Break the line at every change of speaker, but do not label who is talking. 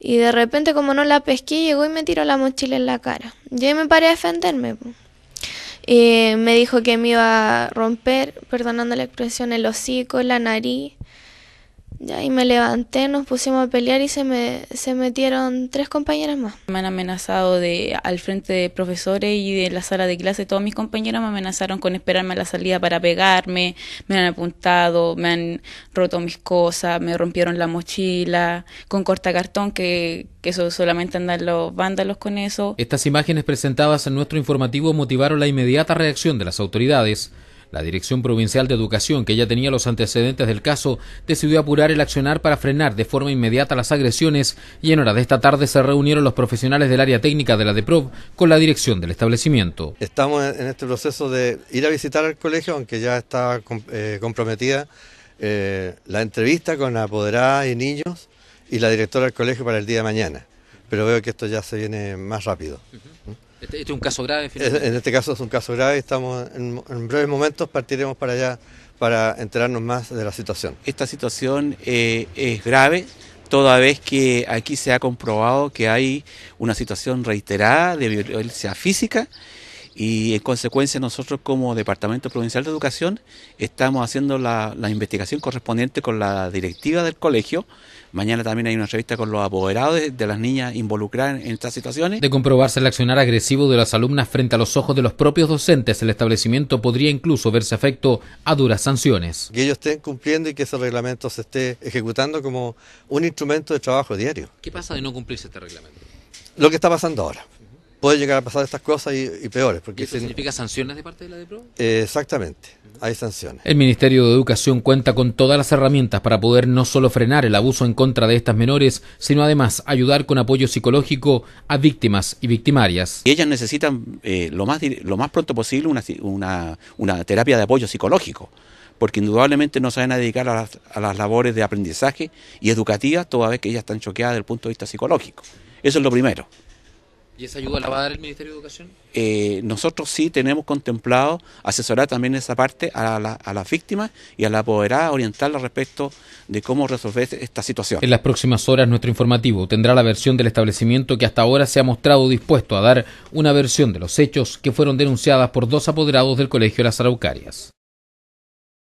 Y de repente, como no la pesqué, llegó y me tiró la mochila en la cara. Yo me paré a defenderme. me dijo que me iba a romper, perdonando la expresión, el hocico, la nariz. Y me levanté, nos pusimos a pelear y se, me, se metieron tres compañeras más. Me han amenazado de al frente de profesores y de la sala de clase. Todos mis compañeros me amenazaron con esperarme a la salida para pegarme. Me han apuntado, me han roto mis cosas, me rompieron la mochila con cortacartón, que, que solamente andan los vándalos con eso.
Estas imágenes presentadas en nuestro informativo motivaron la inmediata reacción de las autoridades. La Dirección Provincial de Educación, que ya tenía los antecedentes del caso, decidió apurar el accionar para frenar de forma inmediata las agresiones y en hora de esta tarde se reunieron los profesionales del área técnica de la DEPROV con la dirección del establecimiento.
Estamos en este proceso de ir a visitar al colegio, aunque ya está eh, comprometida eh, la entrevista con la apoderada y niños y la directora del colegio para el día de mañana. Pero veo que esto ya se viene más rápido.
Este, este, es un caso grave. En
este caso es un caso grave. Estamos en, breves momentos partiremos para allá para enterarnos más de la situación. Esta situación eh, es grave, toda vez que aquí
se ha comprobado que hay una situación reiterada de violencia física y en consecuencia nosotros como Departamento Provincial de Educación estamos haciendo la, la, investigación correspondiente con la directiva del colegio. Mañana también hay una entrevista con los apoderados de, las niñas involucradas en, en estas situaciones.
De comprobarse el accionar agresivo de las alumnas frente a los ojos de los propios docentes, el establecimiento podría incluso verse afecto a duras sanciones.
Que ellos estén cumpliendo y que ese reglamento se esté ejecutando como un instrumento de trabajo diario. ¿Qué pasa de no cumplirse este reglamento? Lo que está pasando ahora puede llegar a pasar estas cosas y, peores. Porque significa sanciones de parte de la DEPRO? Eh, exactamente, hay sanciones.
El Ministerio de Educación cuenta con todas las herramientas para poder no solo frenar el abuso en contra de estas menores, sino además ayudar con apoyo psicológico a víctimas y victimarias.
ellas necesitan eh, lo, más, lo más pronto posible una, terapia de apoyo psicológico porque indudablemente no se van a dedicar a las, a las, labores de aprendizaje y educativa toda vez que ellas están choqueadas desde el punto de vista psicológico. Eso es lo primero.
¿Y esa ayuda la va a dar el Ministerio de Educación?
Eh, nosotros sí tenemos contemplado asesorar también esa parte a, las víctimas y a la apoderada, orientarla respecto de cómo resolver esta situación. En
las próximas horas nuestro informativo tendrá la versión del establecimiento que hasta ahora se ha mostrado dispuesto a dar una versión de los hechos que fueron denunciadas por dos apoderados del Colegio de Las Araucarias.